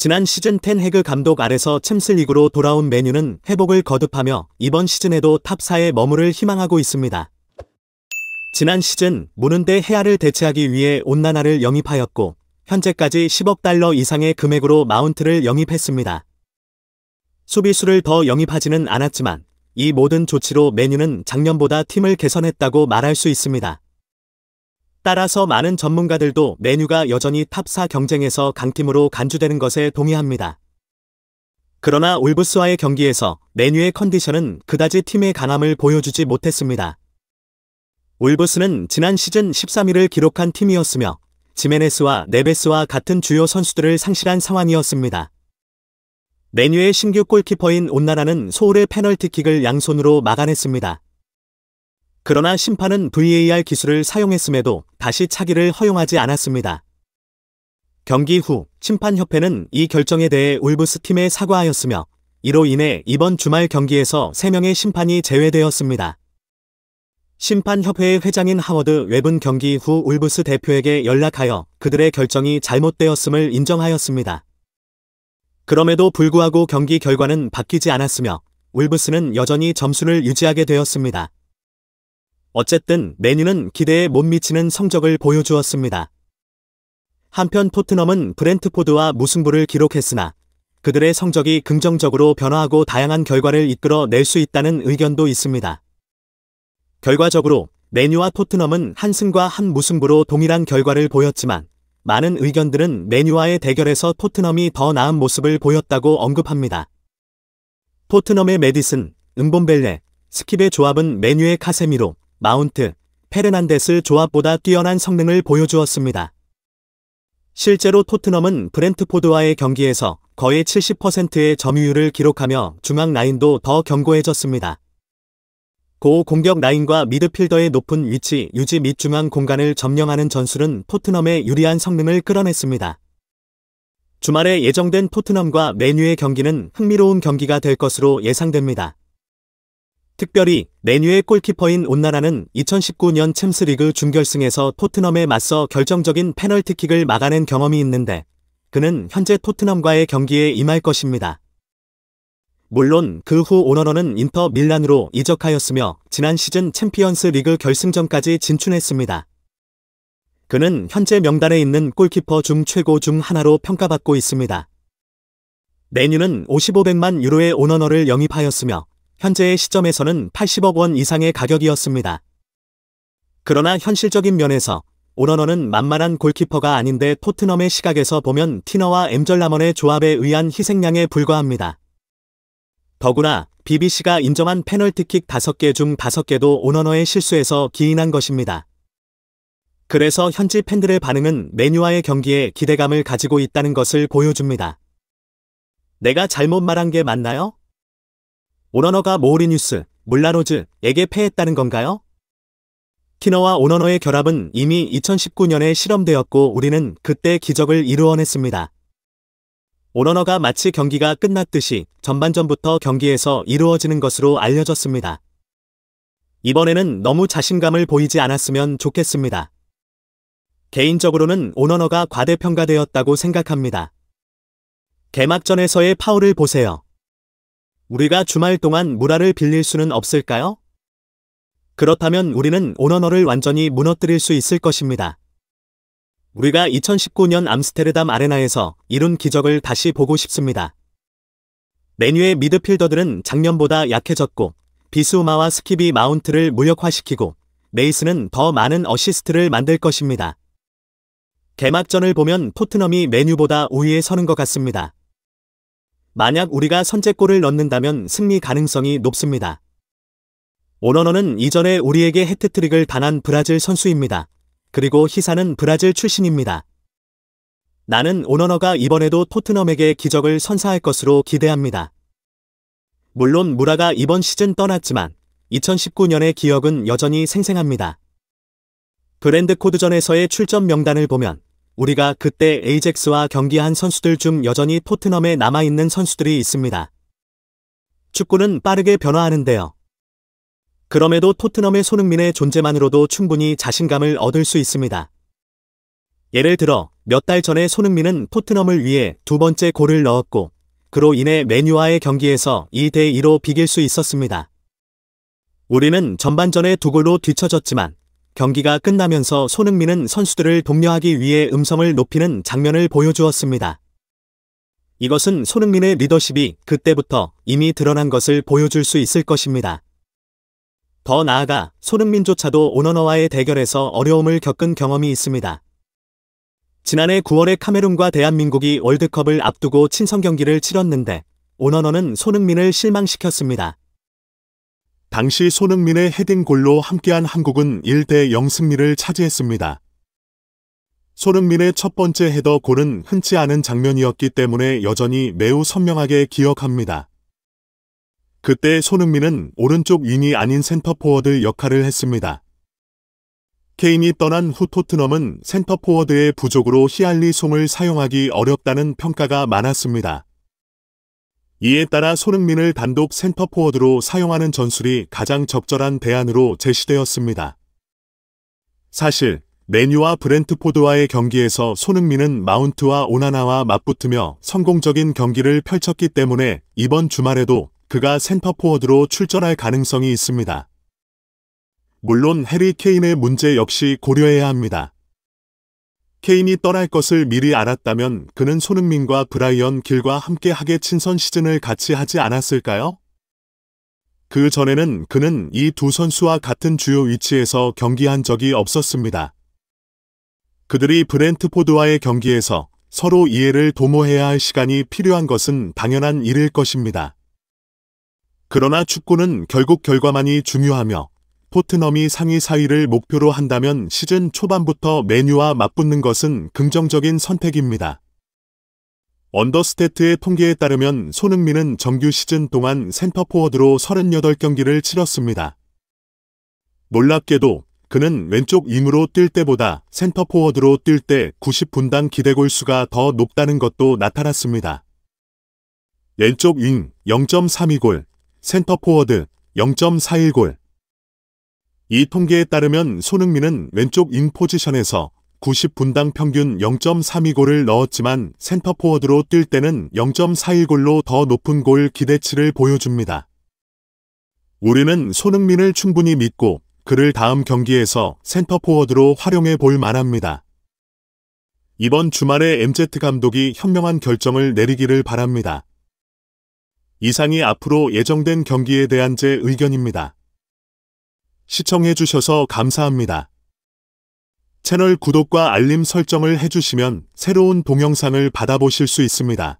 지난 시즌 10 해그 감독 아래서 챔스리그로 돌아온 메뉴는 회복을 거듭하며 이번 시즌에도 탑4에 머무를 희망하고 있습니다. 지난 시즌 무는대 해아를 대체하기 위해 온나나를 영입하였고 현재까지 10억 달러 이상의 금액으로 마운트를 영입했습니다. 수비수를 더 영입하지는 않았지만 이 모든 조치로 메뉴는 작년보다 팀을 개선했다고 말할 수 있습니다. 따라서 많은 전문가들도 메뉴가 여전히 탑4 경쟁에서 강팀으로 간주되는 것에 동의합니다. 그러나 올브스와의 경기에서 메뉴의 컨디션은 그다지 팀의 강함을 보여주지 못했습니다. 울브스는 지난 시즌 13위를 기록한 팀이었으며 지메네스와 네베스와 같은 주요 선수들을 상실한 상황이었습니다. 메뉴의 신규 골키퍼인 온나라는 소울의 페널티킥을 양손으로 막아냈습니다. 그러나 심판은 VAR 기술을 사용했음에도 다시 차기를 허용하지 않았습니다. 경기 후 심판협회는 이 결정에 대해 울브스 팀에 사과하였으며 이로 인해 이번 주말 경기에서 3명의 심판이 제외되었습니다. 심판협회의 회장인 하워드 웹은 경기 후 울브스 대표에게 연락하여 그들의 결정이 잘못되었음을 인정하였습니다. 그럼에도 불구하고 경기 결과는 바뀌지 않았으며 울브스는 여전히 점수를 유지하게 되었습니다. 어쨌든 메뉴는 기대에 못 미치는 성적을 보여주었습니다. 한편 토트넘은 브렌트포드와 무승부를 기록했으나 그들의 성적이 긍정적으로 변화하고 다양한 결과를 이끌어낼 수 있다는 의견도 있습니다. 결과적으로 메뉴와 토트넘은 한 승과 한 무승부로 동일한 결과를 보였지만 많은 의견들은 메뉴와의 대결에서 토트넘이 더 나은 모습을 보였다고 언급합니다. 토트넘의 메디슨, 은본벨레, 스킵의 조합은 메뉴의 카세미로, 마운트, 페르난데스 조합보다 뛰어난 성능을 보여주었습니다. 실제로 토트넘은 브렌트포드와의 경기에서 거의 70%의 점유율을 기록하며 중앙 라인도 더 견고해졌습니다. 고 공격 라인과 미드필더의 높은 위치 유지 및 중앙 공간을 점령하는 전술은 토트넘의 유리한 성능을 끌어냈습니다. 주말에 예정된 토트넘과 메뉴의 경기는 흥미로운 경기가 될 것으로 예상됩니다. 특별히 맨뉴의 골키퍼인 온나라는 2019년 챔스리그 준결승에서 토트넘에 맞서 결정적인 페널티킥을 막아낸 경험이 있는데 그는 현재 토트넘과의 경기에 임할 것입니다. 물론 그후 오너너는 인터 밀란으로 이적하였으며 지난 시즌 챔피언스 리그 결승전까지 진출했습니다. 그는 현재 명단에 있는 골키퍼 중 최고 중 하나로 평가받고 있습니다. 메뉴는 55백만 유로의 오너너를 영입하였으며 현재의 시점에서는 80억 원 이상의 가격이었습니다. 그러나 현실적인 면에서 오너너는 만만한 골키퍼가 아닌데 토트넘의 시각에서 보면 티너와 엠절라먼의 조합에 의한 희생양에 불과합니다. 더구나 BBC가 인정한 페널티킥 5개 중 5개도 오너너의 실수에서 기인한 것입니다. 그래서 현지 팬들의 반응은 메뉴와의 경기에 기대감을 가지고 있다는 것을 보여줍니다. 내가 잘못 말한 게 맞나요? 오너너가 모리뉴스 물라로즈에게 패했다는 건가요? 키너와 오너너의 결합은 이미 2019년에 실험되었고 우리는 그때 기적을 이루어냈습니다. 오너너가 마치 경기가 끝났듯이 전반전부터 경기에서 이루어지는 것으로 알려졌습니다. 이번에는 너무 자신감을 보이지 않았으면 좋겠습니다. 개인적으로는 오너너가 과대평가되었다고 생각합니다. 개막전에서의 파울을 보세요. 우리가 주말 동안 무라를 빌릴 수는 없을까요? 그렇다면 우리는 온언어를 완전히 무너뜨릴 수 있을 것입니다. 우리가 2019년 암스테르담 아레나에서 이룬 기적을 다시 보고 싶습니다. 메뉴의 미드필더들은 작년보다 약해졌고 비스우마와 스키비 마운트를 무력화시키고 메이스는 더 많은 어시스트를 만들 것입니다. 개막전을 보면 토트넘이 메뉴보다 우위에 서는 것 같습니다. 만약 우리가 선제골을 넣는다면 승리 가능성이 높습니다. 오너너는 이전에 우리에게 해트트릭을 단한 브라질 선수입니다. 그리고 희사는 브라질 출신입니다. 나는 오너너가 이번에도 토트넘에게 기적을 선사할 것으로 기대합니다. 물론 무라가 이번 시즌 떠났지만 2019년의 기억은 여전히 생생합니다. 브랜드 코드전에서의 출전 명단을 보면 우리가 그때 에이젝스와 경기한 선수들 중 여전히 토트넘에 남아있는 선수들이 있습니다. 축구는 빠르게 변화하는데요. 그럼에도 토트넘의 손흥민의 존재만으로도 충분히 자신감을 얻을 수 있습니다. 예를 들어 몇 달 전에 손흥민은 토트넘을 위해 두 번째 골을 넣었고 그로 인해 메뉴와의 경기에서 2대2로 비길 수 있었습니다. 우리는 전반전에 두 골로 뒤쳐졌지만 경기가 끝나면서 손흥민은 선수들을 독려하기 위해 음성을 높이는 장면을 보여주었습니다. 이것은 손흥민의 리더십이 그때부터 이미 드러난 것을 보여줄 수 있을 것입니다. 더 나아가 손흥민조차도 오너너와의 대결에서 어려움을 겪은 경험이 있습니다. 지난해 9월에 카메룬과 대한민국이 월드컵을 앞두고 친선 경기를 치렀는데 오너너는 손흥민을 실망시켰습니다. 당시 손흥민의 헤딩골로 함께한 한국은 1대 0 승리를 차지했습니다. 손흥민의 첫 번째 헤더 골은 흔치 않은 장면이었기 때문에 여전히 매우 선명하게 기억합니다. 그때 손흥민은 오른쪽 윙이 아닌 센터포워드 역할을 했습니다. 케인이 떠난 후 토트넘은 센터포워드의 부족으로 히알리 송을 사용하기 어렵다는 평가가 많았습니다. 이에 따라 손흥민을 단독 센터포워드로 사용하는 전술이 가장 적절한 대안으로 제시되었습니다. 사실 메뉴와 브렌트포드와의 경기에서 손흥민은 마운트와 오나나와 맞붙으며 성공적인 경기를 펼쳤기 때문에 이번 주말에도 그가 센터포워드로 출전할 가능성이 있습니다. 물론 해리 케인의 문제 역시 고려해야 합니다. 케인이 떠날 것을 미리 알았다면 그는 손흥민과 브라이언 길과 함께 하게 친선 시즌을 같이 하지 않았을까요? 그 전에는 그는 이 두 선수와 같은 주요 위치에서 경기한 적이 없었습니다. 그들이 브렌트포드와의 경기에서 서로 이해를 도모해야 할 시간이 필요한 것은 당연한 일일 것입니다. 그러나 축구는 결국 결과만이 중요하며 포트넘이 상위 4위를 목표로 한다면 시즌 초반부터 메뉴와 맞붙는 것은 긍정적인 선택입니다. 언더스테트의 통계에 따르면 손흥민은 정규 시즌 동안 센터포워드로 38경기를 치렀습니다. 놀랍게도 그는 왼쪽 임으로 뛸 때보다 센터포워드로 뛸 때 90분당 기대골 수가 더 높다는 것도 나타났습니다. 왼쪽 임 0.32골, 센터포워드 0.41골, 이 통계에 따르면 손흥민은 왼쪽 인포지션에서 90분당 평균 0.32골을 넣었지만 센터포워드로 뛸 때는 0.41골로 더 높은 골 기대치를 보여줍니다. 우리는 손흥민을 충분히 믿고 그를 다음 경기에서 센터포워드로 활용해 볼 만합니다. 이번 주말에 MZ 감독이 현명한 결정을 내리기를 바랍니다. 이상이 앞으로 예정된 경기에 대한 제 의견입니다. 시청해주셔서 감사합니다. 채널 구독과 알림 설정을 해주시면 새로운 동영상을 받아보실 수 있습니다.